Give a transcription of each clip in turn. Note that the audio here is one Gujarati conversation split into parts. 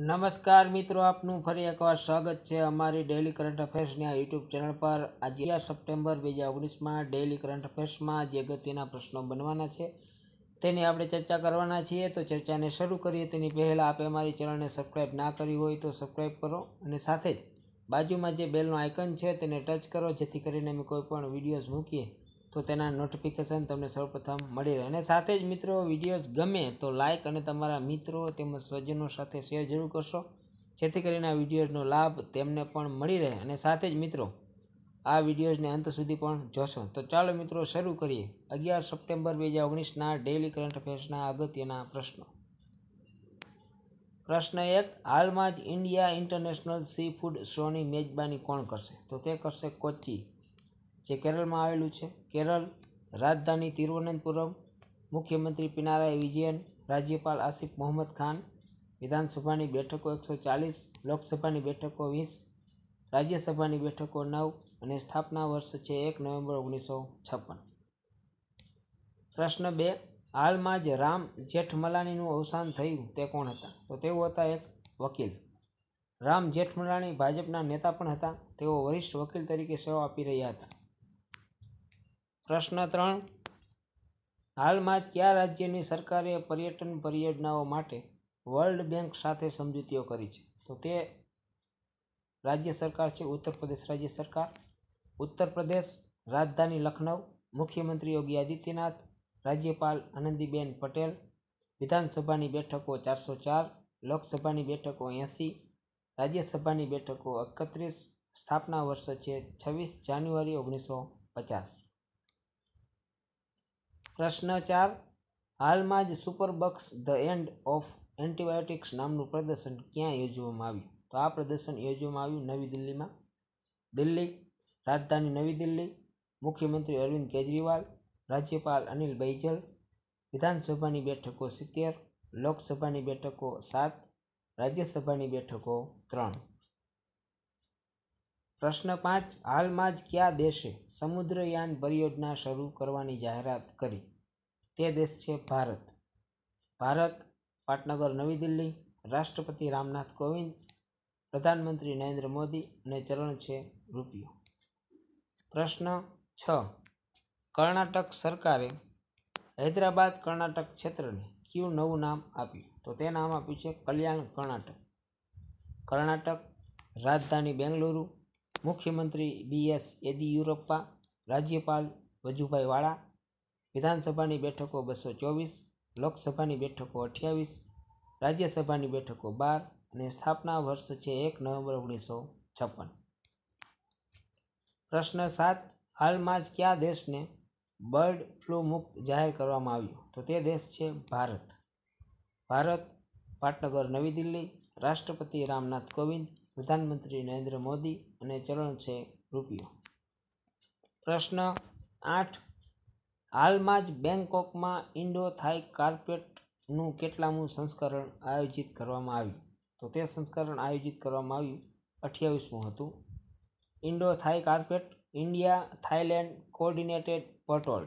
નમસ્કાર મિત્રો આપનું ફરી એકવાર સ્વાગત છે અમારી ડેલી કરંટ અફેર્સની આ યુટ્યુબ ચેનલ પર આજે સપ્ટેમ્બર બે હજાર ઓગણીસમાં ડેલી કરંટ અફેર્સમાં જે અગત્યના પ્રશ્નો બનવાના છે તેની આપણે ચર્ચા કરવાના છીએ તો ચર્ચાને શરૂ કરીએ તેની પહેલાં આપે અમારી ચેનલને સબસ્ક્રાઈબ ના કરી હોય તો સબસ્ક્રાઈબ કરો અને સાથે જ બાજુમાં જે બેલનું આઇકન છે તેને ટચ કરો જેથી કરીને અમે કોઈપણ વિડીયોઝ મૂકીએ તો તેના નોટિફિકેશન તમને સૌપ્રથમ મળી રહે અને સાથે જ મિત્રો વિડીયોઝ ગમે તો લાઇક અને તમારા મિત્રો તેમજ સ્વજનો સાથે શેર જરૂર કરશો જેથી કરીને આ વિડીયોઝનો લાભ તેમને પણ મળી રહે અને સાથે જ મિત્રો આ વિડીયોઝને અંત સુધી પણ જોશો તો ચાલો મિત્રો શરૂ કરીએ અગિયાર સપ્ટેમ્બર બે હજાર ઓગણીસના ડેઇલી કરંટ અફેર્સના અગત્યના પ્રશ્નો પ્રશ્ન એક હાલમાં જ ઇન્ડિયા ઇન્ટરનેશનલ સી ફૂડ શોની મેજબાની કોણ કરશે તો તે કરશે કોચી જે કેરળમાં આવેલું છે કેરળ રાજધાની તિરુવનંતપુરમ મુખ્યમંત્રી પિનારાય વિજયન રાજ્યપાલ આસિફ મોહમ્મદ ખાન વિધાનસભાની બેઠકો એકસો ચાલીસ લોકસભાની બેઠકો વીસ રાજ્યસભાની બેઠકો નવ અને સ્થાપના વર્ષ છે એક નવેમ્બર ઓગણીસો છપ્પન પ્રશ્ન બે હાલમાં જ રામ જેઠમલાણીનું અવસાન થયું તે કોણ હતા તો તેઓ હતા એક વકીલ રામ જેઠમલાણી ભાજપના નેતા પણ હતા તેઓ વરિષ્ઠ વકીલ તરીકે સેવા આપી રહ્યા હતા પ્રશ્ન ત્રણ હાલમાં જ કયા રાજ્યની સરકારે પર્યટન પરિયોજનાઓ માટે વર્લ્ડ બેંક સાથે સમજૂતીઓ કરી છે તો તે રાજ્ય સરકાર છે ઉત્તર પ્રદેશ રાજ્ય સરકાર ઉત્તર પ્રદેશ રાજધાની લખનૌ મુખ્યમંત્રી યોગી આદિત્યનાથ રાજ્યપાલ આનંદીબેન પટેલ વિધાનસભાની બેઠકો ચારસો ચાર લોકસભાની બેઠકો એંસી રાજ્યસભાની બેઠકો એકત્રીસ સ્થાપના વર્ષ છે છવ્વીસ જાન્યુઆરી ઓગણીસો પચાસ પ્રશ્ન ચાર હાલમાં જ superbugs the end of antibiotics નામનું પ્રદર્શન ક્યાં યોજવામાં આવ્યું તો આ પ્રદર્શન યોજવામાં આવ્યું નવી દિલ્હીમાં દિલ્હી રાજધાની નવી દિલ્હી મુખ્યમંત્રી અરવિંદ કેજરીવાલ રાજ્યપાલ અનિલ બૈજલ વિધાનસભાની બેઠકો સિત્તેર લોકસભાની બેઠકો સાત રાજ્યસભાની બેઠકો ત્રણ પ્રશ્ન પાંચ હાલમાં જ કયા દેશે સમુદ્રયાન પરિયોજના શરૂ કરવાની જાહેરાત કરી તે દેશ છે ભારત ભારત પાટનગર નવી દિલ્હી રાષ્ટ્રપતિ રામનાથ કોવિંદ પ્રધાનમંત્રી નરેન્દ્ર મોદી અને ચલણ છે રૂપિયો પ્રશ્ન છ કર્ણાટક સરકારે હૈદરાબાદ કર્ણાટક ક્ષેત્રને કયું નવું નામ આપ્યું તો તે નામ આપ્યું છે કલ્યાણ કર્ણાટક કર્ણાટક રાજધાની બેંગલુરુ મુખ્યમંત્રી બી એસ યેદિયુરપ્પા રાજ્યપાલ વજુભાઈ વાળા વિધાનસભાની બેઠકો બસો ચોવીસ લોકસભાની બેઠકો અઠ્યાવીસ રાજ્યસભાની બેઠકો બાર અને સ્થાપના વર્ષ છે એક નવેમ્બર ઓગણીસો છપ્પન પ્રશ્ન સાત હાલમાં જ કયા દેશને બર્ડ ફ્લૂ મુક્ત જાહેર કરવામાં આવ્યું તો તે દેશ છે ભારત ભારત પાટનગર નવી દિલ્હી રાષ્ટ્રપતિ રામનાથ કોવિંદ પ્રધાનમંત્રી નરેન્દ્ર મોદી અને ચલણ છે રૂપિયો પ્રશ્ન આઠ હાલમાં જ બેંગકોકમાં ઇન્ડો થાઈ કાર્પેટનું કેટલામું સંસ્કરણ આયોજિત કરવામાં આવ્યું તો તે સંસ્કરણ આયોજિત કરવામાં આવ્યું અઠ્યાવીસમું હતું Indo Thai CORPAT India Thailand coordinated patrol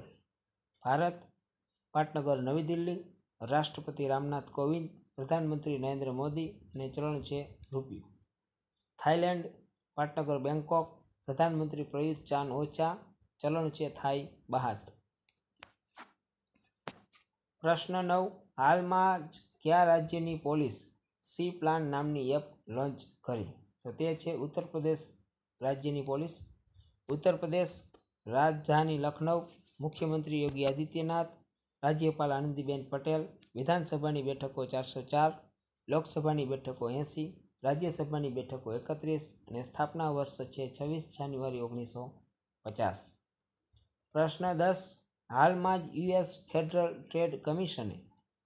Bharat પાટનગર નવી દિલ્હી રાષ્ટ્રપતિ રામનાથ કોવિંદ પ્રધાનમંત્રી નરેન્દ્ર મોદી અને ચલણ છે રૂપિયું થાઈલેન્ડ પાટનગર બેંકોક પ્રધાનમંત્રી પ્રયુત ચાન ઓછા ચલણ છે થાઈ બહાત પ્રશ્ન નવ હાલમાં જ કયા રાજ્યની પોલીસ સી પ્લાન નામની એપ લોન્ચ કરી તો તે છે ઉત્તર પ્રદેશ રાજ્યની પોલીસ ઉત્તર પ્રદેશ રાજધાની લખનૌ મુખ્યમંત્રી યોગી આદિત્યનાથ રાજ્યપાલ આનંદીબેન પટેલ વિધાનસભાની બેઠકો ચારસો ચાર લોકસભાની બેઠકો એંસી રાજ્યસભાની બેઠકો એકત્રીસ અને સ્થાપના વર્ષ છે છવ્વીસ જાન્યુઆરી ઓગણીસો પચાસ પ્રશ્ન દસ હાલમાં જ યુએસ ફેડરલ ટ્રેડ કમિશને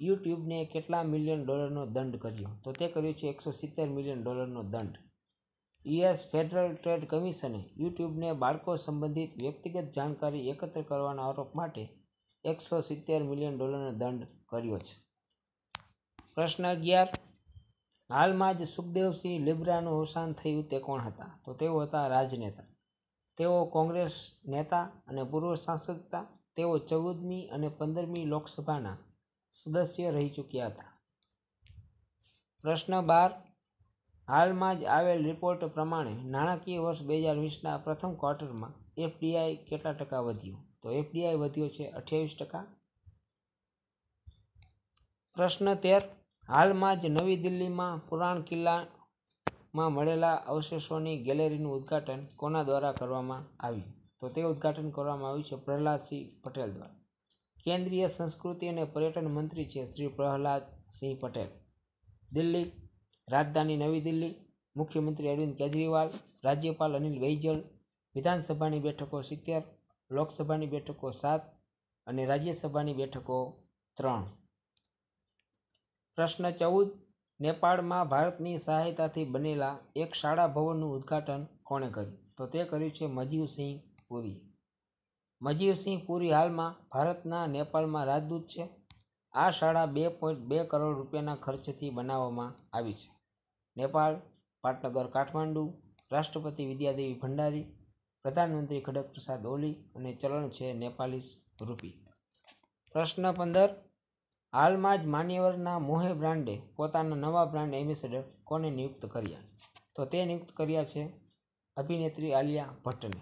યુટ્યુબને કેટલા મિલિયન ડોલરનો દંડ કર્યો તો તે કર્યો છે એકસો સિત્તેર મિલિયન ડોલરનો દંડ યુએસ ફેડરલ ટ્રેડ કમિશને યુટ્યુબને બાળકો સંબંધિત વ્યક્તિગત જાણકારી એકત્ર કરવાના આરોપ માટે એકસો સિત્તેર મિલિયન ડોલરનો દંડ કર્યો છે પ્રશ્ન અગિયાર હાલમાં જ સુખદેવસિંહ લિબ્રાનું અવસાન થયું તે કોણ હતા તો તેઓ હતા રાજનેતા તેઓ કોંગ્રેસ નેતા અને પૂર્વ સાંસદ હતા તેઓ ચૌદમી અને પંદરમી લોકસભાના સદસ્ય રહી ચૂક્યા હતા પ્રશ્ન બાર હાલમાં જ આવેલ રિપોર્ટ પ્રમાણે નાણાકીય વર્ષ બે હજાર વીસના પ્રથમ ક્વાર્ટરમાં એફડીઆઈ કેટલા ટકા વધ્યું તો એફડીઆઈ વધ્યો છે અઠ્યાવીસ ટકા પ્રશ્ન તેર હાલમાં જ નવી દિલ્હીમાં પુરાણ કિલ્લામાં મળેલા અવશેષોની ગેલેરીનું ઉદ્ઘાટન કોના દ્વારા કરવામાં આવ્યું તો તે ઉદ્ઘાટન કરવામાં આવ્યું છે પ્રહલાદસિંહ પટેલ દ્વારા કેન્દ્રીય સંસ્કૃતિ અને પર્યટન મંત્રી છે શ્રી પ્રહલાદસિંહ પટેલ દિલ્હી રાજધાની નવી દિલ્હી મુખ્યમંત્રી અરવિંદ કેજરીવાલ રાજ્યપાલ અનિલ બૈજલ વિધાનસભાની બેઠકો સિત્તેર લોકસભાની બેઠકો સાત અને રાજ્યસભાની બેઠકો ત્રણ પ્રશ્ન ચૌદ નેપાળમાં ભારતની સહાયતાથી બનેલા એક શાળા ભવનનું ઉદ્ઘાટન કોણે કર્યું તો તે કર્યું છે મજીવસિંહ પુરી મજીવસિંહ પુરી હાલમાં ભારતના નેપાળમાં રાજદૂત છે આ શાળા બે પોઈન્ટ બે કરોડ રૂપિયાના ખર્ચથી બનાવવામાં આવી છે નેપાળ પાટનગર કાઠમાંડુ રાષ્ટ્રપતિ વિદ્યાદેવી ભંડારી પ્રધાનમંત્રી ખડક પ્રસાદ ઓલી અને ચલણ છે નેપાલીસ રૂપી પ્રશ્ન પંદર હાલમાં જ માન્યવરના મોહે બ્રાન્ડે પોતાના નવા બ્રાન્ડ એમ્બેસેડર કોને નિયુક્ત કર્યા તો તે નિયુક્ત કર્યા છે અભિનેત્રી આલિયા ભટ્ટને